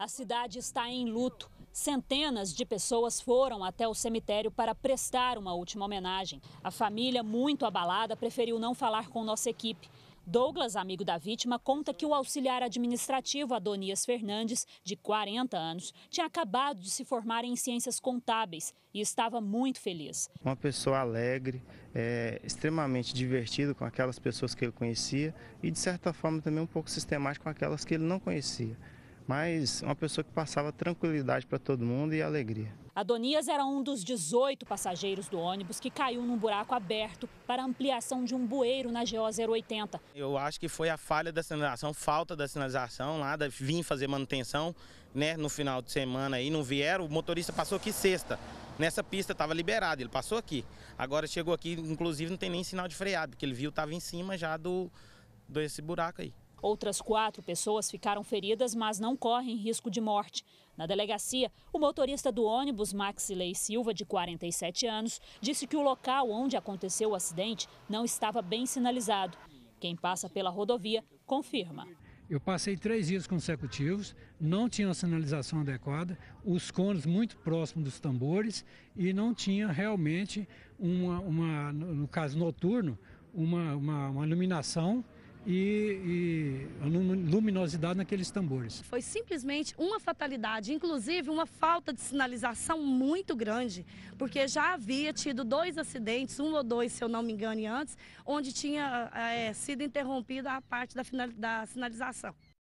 A cidade está em luto. Centenas de pessoas foram até o cemitério para prestar uma última homenagem. A família, muito abalada, preferiu não falar com nossa equipe. Douglas, amigo da vítima, conta que o auxiliar administrativo Adonias Fernandes, de 40 anos, tinha acabado de se formar em ciências contábeis e estava muito feliz. Uma pessoa alegre, é, extremamente divertido com aquelas pessoas que ele conhecia e, de certa forma, também um pouco sistemático com aquelas que ele não conhecia mas uma pessoa que passava tranquilidade para todo mundo e alegria. Adonias era um dos 18 passageiros do ônibus que caiu num buraco aberto para ampliação de um bueiro na GO 080. Eu acho que foi a falha da sinalização, falta da sinalização lá, da, vim fazer manutenção né, no final de semana e não vieram. O motorista passou aqui sexta. Nessa pista estava liberado, ele passou aqui. Agora chegou aqui, inclusive não tem nem sinal de freado, porque ele viu estava em cima já do desse buraco aí. Outras quatro pessoas ficaram feridas, mas não correm risco de morte. Na delegacia, o motorista do ônibus Maxilei Silva, de 47 anos, disse que o local onde aconteceu o acidente não estava bem sinalizado. Quem passa pela rodovia confirma. Eu passei três dias consecutivos, não tinha sinalização adequada, os cones muito próximos dos tambores e não tinha realmente, uma, uma no caso noturno, uma, uma, uma iluminação e, e luminosidade naqueles tambores. Foi simplesmente uma fatalidade, inclusive uma falta de sinalização muito grande, porque já havia tido dois acidentes, um ou dois, se eu não me engano, antes, onde tinha é, sido interrompida a parte da, final, da sinalização.